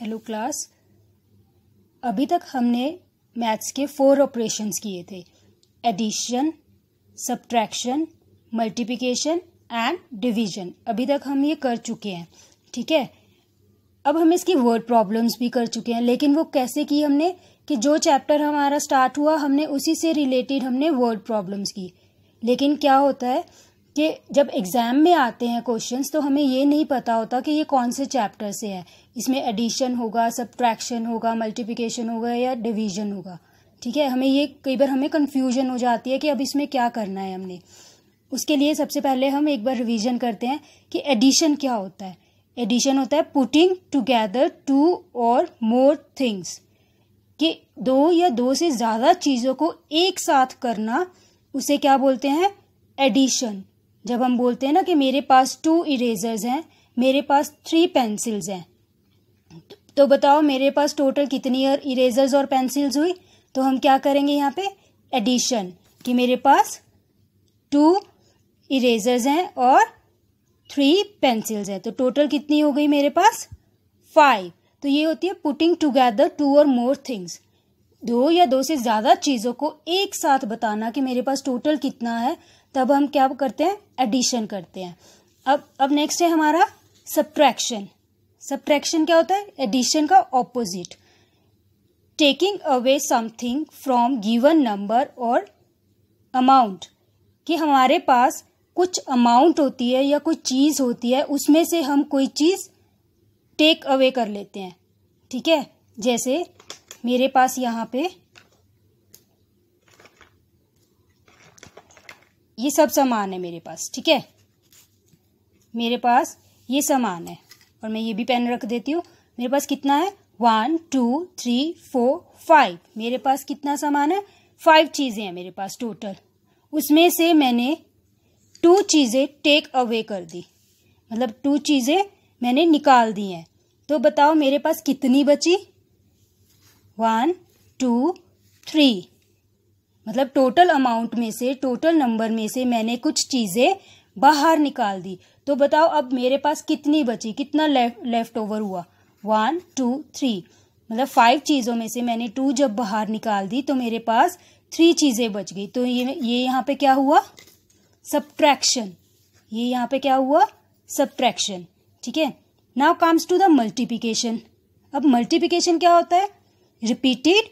Hello class अभी तक हमने मैथ्स के फोर ऑपरेशंस किए थे addition subtraction multiplication and division अभी तक हम ये कर चुके हैं ठीक है अब हम इसकी वर्ड प्रॉब्लम्स भी कर चुके हैं लेकिन वो कैसे की हमने कि जो चैप्टर हमारा स्टार्ट हुआ हमने उसी से रिलेटेड हमने वर्ड प्रॉब्लम्स की लेकिन क्या होता है कि जब एग्ज़ाम में आते हैं क्वेश्चंस तो हमें ये नहीं पता होता कि ये कौन से चैप्टर से है इसमें एडिशन होगा सब्ट्रैक्शन होगा मल्टीप्लिकेशन होगा या डिवीजन होगा ठीक है हमें ये कई बार हमें कन्फ्यूजन हो जाती है कि अब इसमें क्या करना है हमने उसके लिए सबसे पहले हम एक बार रिवीजन करते हैं कि एडिशन क्या होता है एडिशन होता है पुटिंग टुगेदर टू और मोर थिंग्स कि दो या दो से ज़्यादा चीज़ों को एक साथ करना उसे क्या बोलते हैं एडिशन जब हम बोलते हैं ना कि मेरे पास टू इरेजर्स हैं मेरे पास थ्री पेंसिल्स हैं तो बताओ मेरे पास टोटल कितनी इरेजर्स er-, और पेंसिल्स हुई तो हम क्या करेंगे यहाँ पे एडिशन कि मेरे पास टू इरेजर्स हैं और थ्री पेंसिल्स हैं तो टोटल कितनी हो गई मेरे पास फाइव तो ये होती है पुटिंग टुगेदर टू और मोर थिंग्स दो या दो से ज़्यादा चीज़ों को एक साथ बताना कि मेरे पास टोटल कितना है तब हम क्या करते हैं एडिशन करते हैं अब अब नेक्स्ट है हमारा सब्ट्रैक्शन सब्ट्रैक्शन क्या होता है एडिशन का opposite taking away something from given number और अमाउंट कि हमारे पास कुछ अमाउंट होती है या कोई चीज़ होती है उसमें से हम कोई चीज़ टेक अवे कर लेते हैं ठीक है जैसे मेरे पास यहाँ पे ये सब सामान है मेरे पास ठीक है मेरे पास ये सामान है और मैं ये भी पेन रख देती हूँ मेरे पास कितना है one two three four five मेरे पास कितना सामान है फाइव चीज़ें हैं मेरे पास टोटल उसमें से मैंने टू चीज़ें टेक अवे कर दी मतलब टू चीज़ें मैंने निकाल दी हैं तो बताओ मेरे पास कितनी बची वन टू थ्री मतलब टोटल अमाउंट में से टोटल नंबर में से मैंने कुछ चीज़ें बाहर निकाल दी तो बताओ अब मेरे पास कितनी बची कितना लेफ्ट ओवर हुआ वन टू थ्री मतलब फाइव चीज़ों में से मैंने टू जब बाहर निकाल दी तो मेरे पास थ्री चीज़ें बच गई तो ये ये यहाँ पे क्या हुआ सब्ट्रैक्शन ये यहाँ पे क्या हुआ सब्ट्रैक्शन ठीक है now comes to the multiplication अब मल्टीप्लीकेशन क्या होता है रिपीटेड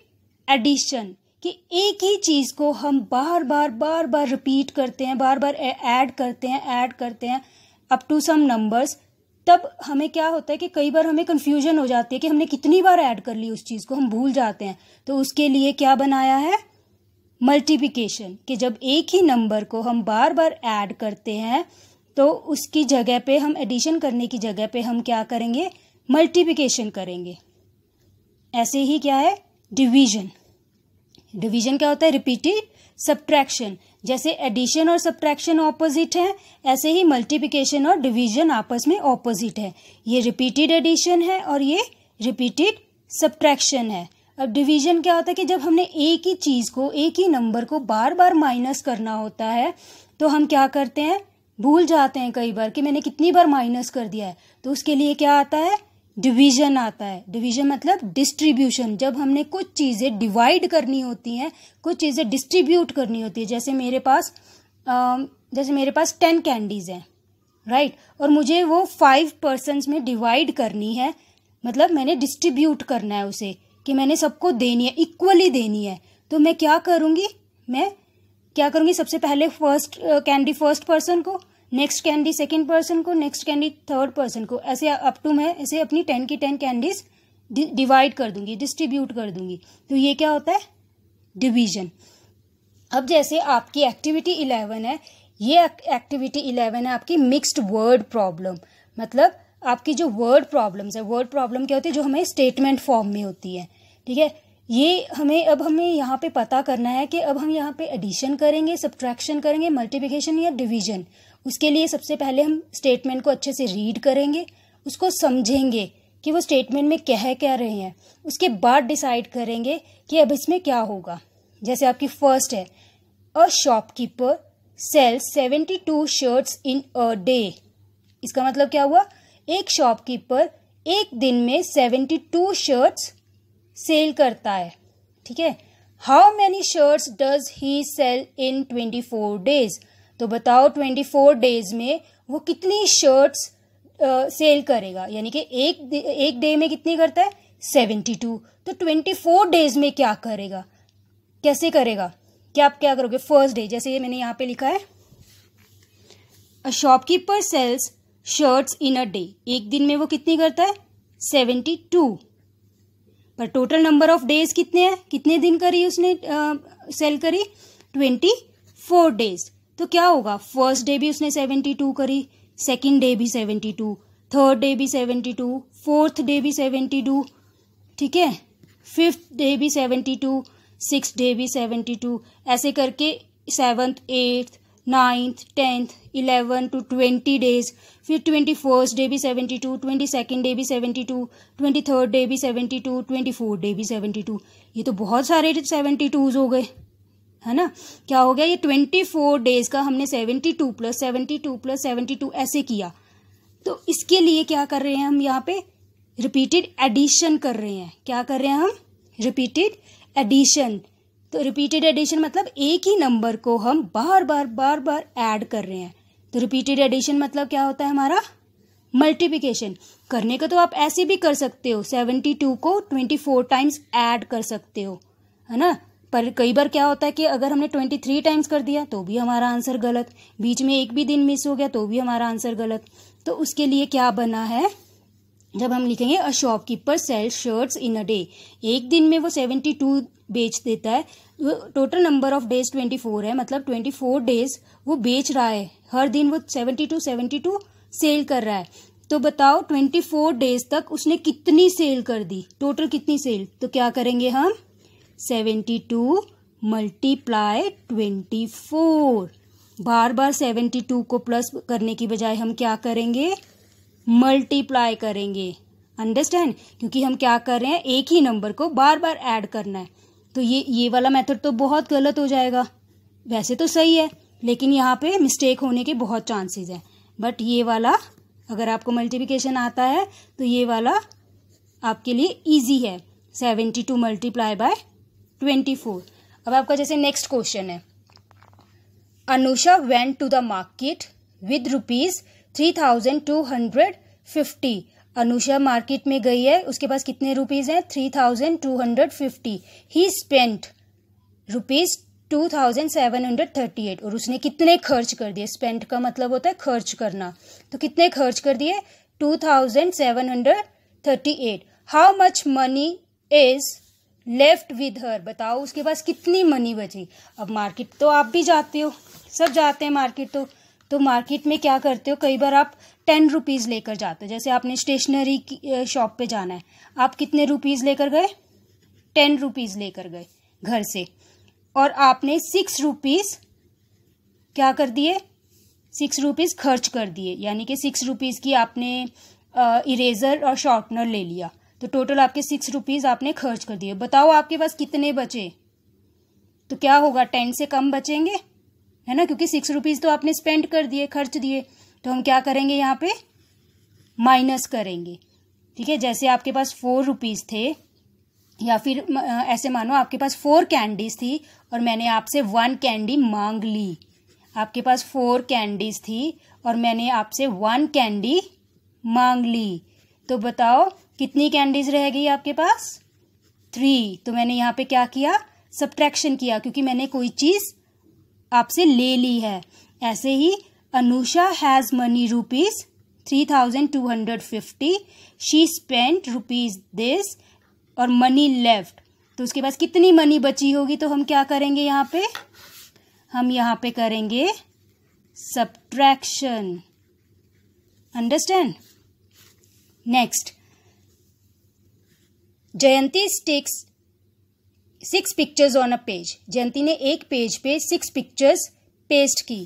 एडिशन कि एक ही चीज़ को हम बार बार बार बार रिपीट करते हैं बार बार ऐड करते हैं ऐड करते हैं अप टू सम नंबर्स तब हमें क्या होता है कि कई बार हमें कन्फ्यूजन हो जाती है कि हमने कितनी बार ऐड कर ली उस चीज़ को हम भूल जाते हैं तो उसके लिए क्या बनाया है मल्टीप्लिकेशन कि जब एक ही नंबर को हम बार बार ऐड करते हैं तो उसकी जगह पे हम एडिशन करने की जगह पे हम क्या करेंगे मल्टीप्लिकेशन करेंगे ऐसे ही क्या है डिवीजन डिवीजन क्या होता है रिपीटेड सब्ट्रैक्शन जैसे एडिशन और सब्ट्रैक्शन ऑपोजिट है ऐसे ही मल्टीप्लिकेशन और डिवीजन आपस में ऑपोजिट है ये रिपीटेड एडिशन है और ये रिपीटेड सब्ट्रैक्शन है अब डिवीजन क्या होता है कि जब हमने एक ही चीज को एक ही नंबर को बार बार माइनस करना होता है तो हम क्या करते हैं भूल जाते हैं कई बार कि मैंने कितनी बार माइनस कर दिया है तो उसके लिए क्या आता है डिवीजन आता है डिवीजन मतलब डिस्ट्रीब्यूशन जब हमने कुछ चीज़ें डिवाइड करनी होती हैं कुछ चीज़ें डिस्ट्रीब्यूट करनी होती है जैसे मेरे पास जैसे मेरे पास टेन कैंडीज़ हैं राइट और मुझे वो फाइव पर्सन में डिवाइड करनी है मतलब मैंने डिस्ट्रीब्यूट करना है उसे कि मैंने सबको देनी है इक्वली देनी है तो मैं क्या करूँगी मैं क्या करूँगी सबसे पहले फर्स्ट कैंडी फर्स्ट पर्सन को नेक्स्ट कैंडी सेकेंड पर्सन को नेक्स्ट कैंडी थर्ड पर्सन को ऐसे अप टू मैं ऐसे अपनी टेन की टेन कैंडीज डिवाइड कर दूंगी डिस्ट्रीब्यूट कर दूंगी तो ये क्या होता है डिवीजन अब जैसे आपकी एक्टिविटी इलेवन है ये एक्टिविटी इलेवन है आपकी मिक्स्ड वर्ड प्रॉब्लम मतलब आपकी जो वर्ड प्रॉब्लम्स है वर्ड प्रॉब्लम क्या होती है जो हमें स्टेटमेंट फॉर्म में होती है ठीक है ये हमें अब हमें यहाँ पे पता करना है कि अब हम यहाँ पे एडिशन करेंगे सब्ट्रैक्शन करेंगे मल्टीप्लिकेशन या डिवीजन उसके लिए सबसे पहले हम स्टेटमेंट को अच्छे से रीड करेंगे उसको समझेंगे कि वो स्टेटमेंट में कह क्या रहे हैं उसके बाद डिसाइड करेंगे कि अब इसमें क्या होगा जैसे आपकी फर्स्ट है a shopkeeper sell seventy two shirts in a day इसका मतलब क्या हुआ एक शॉपकीपर एक दिन में सेवेंटी टू शर्ट्स सेल करता है ठीक है how many shirts does he sell in twenty four days तो बताओ ट्वेंटी फोर डेज में वो कितनी शर्ट्स सेल करेगा यानी कि एक एक डे में कितनी करता है सेवेंटी टू तो ट्वेंटी फोर डेज में क्या करेगा कैसे करेगा क्या आप क्या करोगे फर्स्ट डे जैसे ये मैंने यहाँ पे लिखा है a shopkeeper sells shirts in a day एक दिन में वो कितनी करता है सेवेंटी टू पर टोटल नंबर ऑफ डेज कितने हैं कितने दिन करी उसने सेल सेल करी ट्वेंटी फोर डेज तो क्या होगा फर्स्ट डे भी उसने सेवेंटी टू करी सेकेंड डे भी सेवेंटी टू थर्ड डे भी सेवेंटी टू फोर्थ डे भी सेवेंटी टू ठीक है फिफ्थ डे भी सेवेंटी टू सिक्स डे भी सेवेंटी टू ऐसे करके seventh eighth ninth tenth eleven to twenty days फिर ट्वेंटी फर्स्ट डे भी seventy two twenty second day भी seventy two twenty third day भी seventy two twenty fourth day भी seventy two ये तो बहुत सारे सेवेंटी टूज हो गए है ना क्या हो गया ये ट्वेंटी फोर डेज का हमने seventy two plus seventy two plus seventy two ऐसे किया तो इसके लिए क्या कर रहे हैं हम यहाँ पे रिपीटेड एडिशन कर रहे हैं क्या कर रहे हैं हम रिपीटेड एडिशन तो रिपीटेड एडिशन मतलब एक ही नंबर को हम बार बार बार बार ऐड कर रहे हैं तो रिपीटेड एडिशन मतलब क्या होता है हमारा मल्टीप्लिकेशन करने का तो आप ऐसे भी कर सकते हो सेवेंटी टू को ट्वेंटी फोर टाइम्स ऐड कर सकते हो है ना पर कई बार क्या होता है कि अगर हमने ट्वेंटी थ्री टाइम्स कर दिया तो भी हमारा आंसर गलत बीच में एक भी दिन मिस हो गया तो भी हमारा आंसर गलत तो उसके लिए क्या बना है जब हम लिखेंगे a shopkeeper sell shirts in a day एक दिन में वो सेवेंटी टू बेच देता है total number of days twenty four है मतलब ट्वेंटी फोर डेज वो बेच रहा है हर दिन वो seventy two seventy two sell कर रहा है तो बताओ ट्वेंटी फोर डेज तक उसने कितनी सेल कर दी टोटल कितनी सेल तो क्या करेंगे हम seventy two multiply twenty four बार बार सेवेंटी टू को प्लस करने की बजाय हम क्या करेंगे मल्टीप्लाई करेंगे अंडरस्टैंड क्योंकि हम क्या कर रहे हैं एक ही नंबर को बार बार ऐड करना है तो ये ये वाला मेथड तो बहुत गलत हो जाएगा वैसे तो सही है लेकिन यहाँ पे मिस्टेक होने के बहुत चांसेस हैं बट ये वाला अगर आपको मल्टीप्लिकेशन आता है तो ये वाला आपके लिए इजी है seventy two multiply by twenty four अब आपका जैसे नेक्स्ट क्वेश्चन है Anusha went to the market with rupees three thousand two hundred fifty Anusha market में गई है उसके पास कितने रुपीज हैं three thousand two hundred fifty he spent rupees two thousand seven hundred thirty eight और उसने कितने खर्च कर दिए स्पेंट का मतलब होता है खर्च करना तो कितने खर्च कर दिए two thousand seven hundred thirty eight how much money is left with her बताओ उसके पास कितनी मनी बची अब मार्केट तो आप भी जाते हो सब जाते हैं मार्केट तो तो मार्केट में क्या करते हो कई बार आप टेन रुपीज़ लेकर जाते हो जैसे आपने स्टेशनरी की शॉप पे जाना है आप कितने रुपीज़ लेकर गए टेन रुपीज़ लेकर गए घर से और आपने सिक्स रुपीज़ क्या कर दिए सिक्स रुपीज़ खर्च कर दिए यानी कि सिक्स रुपीज़ की आपने इरेज़र और शॉर्पनर ले लिया तो टोटल आपके सिक्स रुपीज़ आपने खर्च कर दिए बताओ आपके पास कितने बचे तो क्या होगा टेन से कम बचेंगे है ना क्योंकि सिक्स रुपीज़ तो आपने स्पेंड कर दिए खर्च दिए तो हम क्या करेंगे यहाँ पे माइनस करेंगे ठीक है जैसे आपके पास फोर रुपीज़ थे या फिर ऐसे मानो आपके पास फोर कैंडीज थी और मैंने आपसे वन कैंडी मांग ली आपके पास फोर कैंडीज थी और मैंने आपसे वन कैंडी मांग ली तो बताओ कितनी कैंडीज रहेगी आपके पास थ्री तो मैंने यहाँ पे क्या किया सब्ट्रैक्शन किया क्योंकि मैंने कोई चीज़ आपसे ले ली है ऐसे ही Anusha has money rupees three thousand two hundred fifty she spent rupees this और मनी लेफ्ट तो उसके पास कितनी मनी बची होगी तो हम क्या करेंगे यहाँ पे हम यहाँ पे करेंगे subtraction understand next Jayanti sticks six pictures on a page Jayanti ने एक पेज पे सिक्स पिक्चर्स पेस्ट की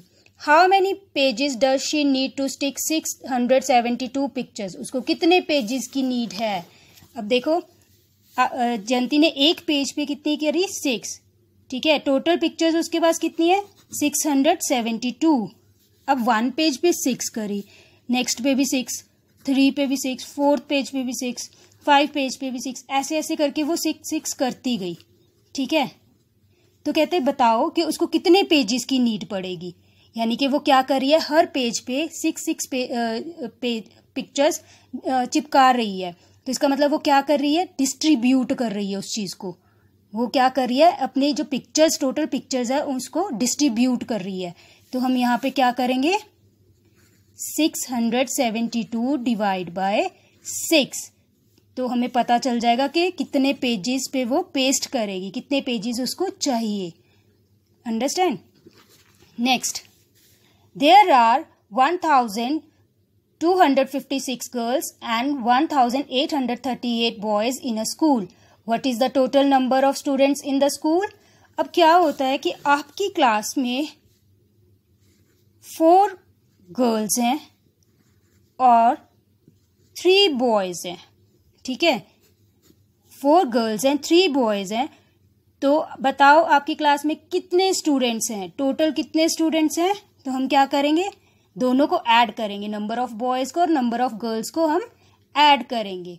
how many pages does she need to stick six hundred seventy two pictures उसको कितने पेजेस की नीड है अब देखो जयंती ने एक पेज पे कितनी करी सिक्स ठीक है टोटल पिक्चर्स उसके पास कितनी है सिक्स हंड्रेड सेवेंटी टू अब वन पेज पे सिक्स करी नेक्स्ट पे भी सिक्स थ्री पे भी सिक्स फोर्थ पेज पे भी सिक्स फाइव पेज पे भी सिक्स ऐसे ऐसे करके वो सिक्स सिक्स करती गई ठीक है तो कहते हैं बताओ कि उसको कितने पेजेस की नीड पड़ेगी यानी कि वो क्या कर रही है हर पेज पे सिक्स सिक्स पे, पे पिक्चर्स चिपका रही है तो इसका मतलब वो क्या कर रही है डिस्ट्रीब्यूट कर रही है उस चीज़ को वो क्या कर रही है अपने जो पिक्चर्स टोटल पिक्चर्स है उसको डिस्ट्रीब्यूट कर रही है तो हम यहाँ पे क्या करेंगे six hundred seventy two divide by six तो हमें पता चल जाएगा कि कितने पेजेस पे वो पेस्ट करेगी कितने पेजेस उसको चाहिए understand next there are one thousand two hundred fifty six girls and one thousand eight hundred thirty eight boys in a school what is the total number of students in the school अब क्या होता है कि आपकी class में four girls हैं और three boys हैं ठीक है फोर गर्ल्स हैं थ्री बॉयज़ हैं तो बताओ आपकी क्लास में कितने स्टूडेंट्स हैं टोटल कितने स्टूडेंट्स हैं तो हम क्या करेंगे दोनों को ऐड करेंगे नंबर ऑफ बॉयज़ को और नंबर ऑफ गर्ल्स को हम ऐड करेंगे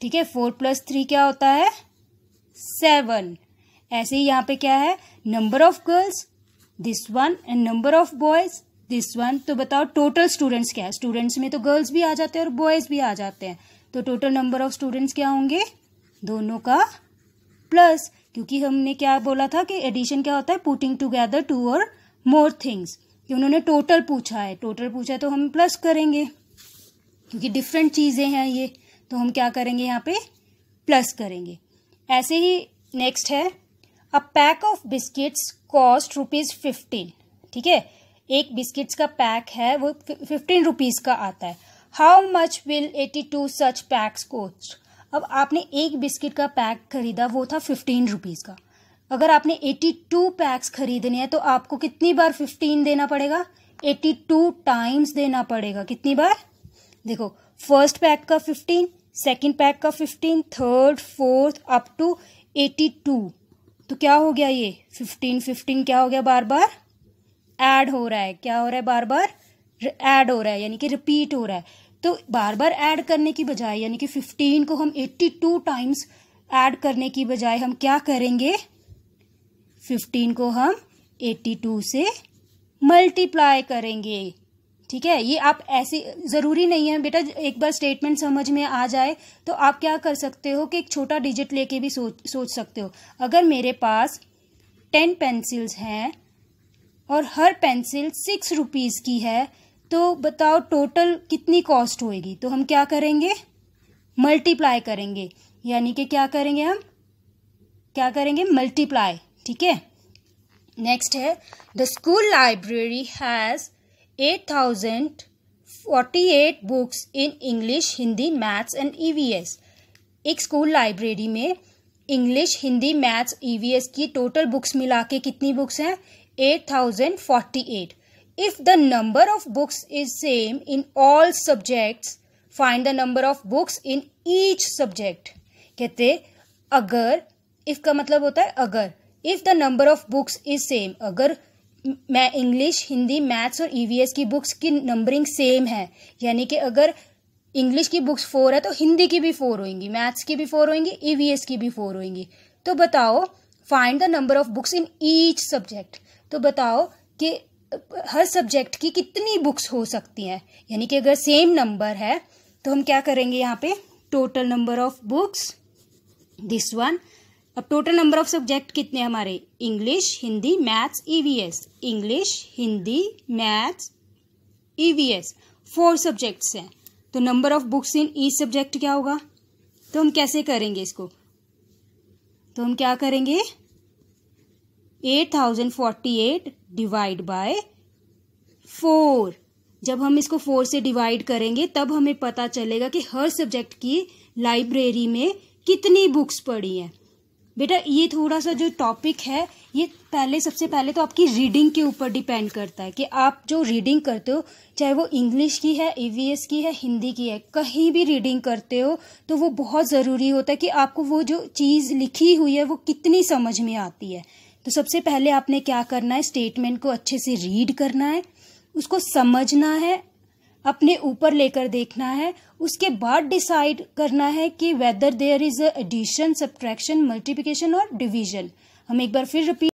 ठीक है फोर प्लस थ्री क्या होता है सेवन ऐसे ही यहाँ पे क्या है number of girls this one and number of boys this one तो बताओ टोटल स्टूडेंट्स क्या है स्टूडेंट्स में तो गर्ल्स भी आ जाते हैं और बॉयज़ भी आ जाते हैं तो टोटल नंबर ऑफ स्टूडेंट्स क्या होंगे दोनों का प्लस क्योंकि हमने क्या बोला था कि एडिशन क्या होता है पुटिंग टूगेदर टू और मोर थिंग्स कि उन्होंने टोटल पूछा है टोटल पूछा है तो हम प्लस करेंगे क्योंकि डिफरेंट चीज़ें हैं ये तो हम क्या करेंगे यहाँ पे प्लस करेंगे ऐसे ही नेक्स्ट है a pack of biscuits cost rupees fifteen ठीक है एक बिस्किट्स का पैक है वो फिफ्टीन रुपीज़ का आता है how much will eighty two such packs cost अब आपने एक बिस्किट का पैक खरीदा वो था फिफ्टीन रुपीज़ का अगर आपने एटी टू पैक्स खरीदने हैं तो आपको कितनी बार फिफ्टीन देना पड़ेगा एटी टू टाइम्स देना पड़ेगा कितनी बार देखो फर्स्ट पैक का फिफ्टीन सेकेंड पैक का fifteen third fourth up to eighty two तो क्या हो गया ये फिफ्टीन फिफ्टीन क्या हो गया बार बार एड हो रहा है क्या हो रहा है बार बार एड हो रहा है यानी कि रिपीट हो रहा है तो बार बार ऐड करने की बजाय यानी कि 15 को हम 82 टाइम्स ऐड करने की बजाय हम क्या करेंगे 15 को हम 82 से मल्टीप्लाई करेंगे ठीक है ये आप ऐसे ज़रूरी नहीं है बेटा एक बार स्टेटमेंट समझ में आ जाए तो आप क्या कर सकते हो कि एक छोटा डिजिट लेके भी सोच सोच सकते हो अगर मेरे पास टेन पेंसिल्स हैं और हर पेंसिल सिक्स रुपीज़ की है तो बताओ टोटल कितनी कॉस्ट होएगी तो हम क्या करेंगे मल्टीप्लाई करेंगे यानी कि क्या करेंगे हम क्या करेंगे मल्टीप्लाई ठीक है नेक्स्ट है the school library has eight thousand forty eight books in English Hindi maths and EVS एक स्कूल लाइब्रेरी में इंग्लिश हिंदी मैथ्स ईवीएस की टोटल बुक्स मिला के कितनी बुक्स हैं eight thousand forty eight If the number of books is same in all subjects, find the number of books in each subject. कहते अगर if का मतलब होता है अगर if the number of books is same अगर मैं इंग्लिश हिंदी मैथ्स और ईवीएस e की बुक्स की नंबरिंग सेम है यानी कि अगर इंग्लिश की बुक्स फोर है तो हिंदी की भी फोर होएंगी मैथ्स की भी फोर होएंगी ईवीएस e की भी फोर होएंगी तो बताओ find the number of books in each subject तो बताओ कि हर सब्जेक्ट की कितनी बुक्स हो सकती हैं यानी कि अगर सेम नंबर है तो हम क्या करेंगे यहाँ पे total number of books this one अब टोटल नंबर ऑफ सब्जेक्ट कितने हमारे English Hindi maths EVS English Hindi maths EVS four subjects हैं तो number of books in each subject क्या होगा तो हम कैसे करेंगे इसको तो हम क्या करेंगे eight thousand forty eight divide by four जब हम इसको फोर से डिवाइड करेंगे तब हमें पता चलेगा कि हर सब्जेक्ट की लाइब्रेरी में कितनी बुक्स पड़ी हैं बेटा ये थोड़ा सा जो टॉपिक है ये पहले सबसे पहले तो आपकी रीडिंग के ऊपर डिपेंड करता है कि आप जो रीडिंग करते हो चाहे वो इंग्लिश की है ईवीएस की है हिंदी की है कहीं भी रीडिंग करते हो तो वो बहुत ज़रूरी होता है कि आपको वो जो चीज़ लिखी हुई है वो कितनी समझ में आती है तो सबसे पहले आपने क्या करना है स्टेटमेंट को अच्छे से रीड करना है उसको समझना है अपने ऊपर लेकर देखना है उसके बाद डिसाइड करना है कि whether there is addition subtraction multiplication और डिवीजन हम एक बार फिर रिपीट